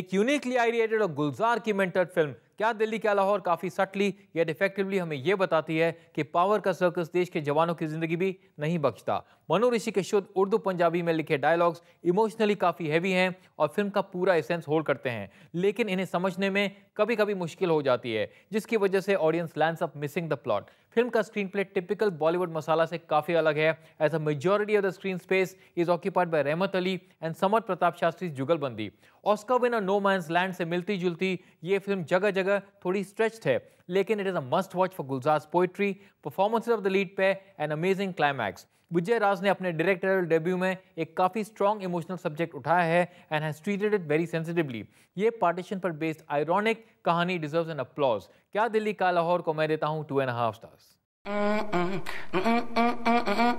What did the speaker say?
एक यूनिकली आइडिएटेड और गुलजार की मेंटर फिल्म क्या दिल्ली क्या लाहौर काफ़ी सटली या डिफेक्टिवली हमें यह बताती है कि पावर का सर्कस देश के जवानों की ज़िंदगी भी नहीं बख्शता मनु ऋषि के शुद्ध उर्दू पंजाबी में लिखे डायलॉग्स इमोशनली काफ़ी हैवी हैं और फिल्म का पूरा एसेंस होल्ड करते हैं लेकिन इन्हें समझने में कभी कभी मुश्किल हो जाती है जिसकी वजह से audience land up missing the plot film का screenplay typical Bollywood masala से काफ़ी अलग है as a majority of the screen space is occupied by Rahmat Ali and Samar Pratap Shastri jugalbandi Oscar winner No Man's Land से मिलती जुलती ये फिल्म जगह जगह जगह थोड़ी स्ट्रेच्ड है लेकिन it is a must watch for Gulzar's poetry performance of the lead पे and amazing climax Vijay Raaz ने अपने डायरेक्टोरियल डेब्यू में एक काफ़ी स्ट्रॉन्ग इमोशनल सब्जेक्ट उठाया है and has treated it very sensitively ये पार्टीशन पर बेस्ड आयरॉनिक कहानी डिजर्व एन अपलॉज क्या दिल्ली का लाहौर को मैं देता हूँ two and half stars mm -mm, mm -mm, mm -mm, mm -mm.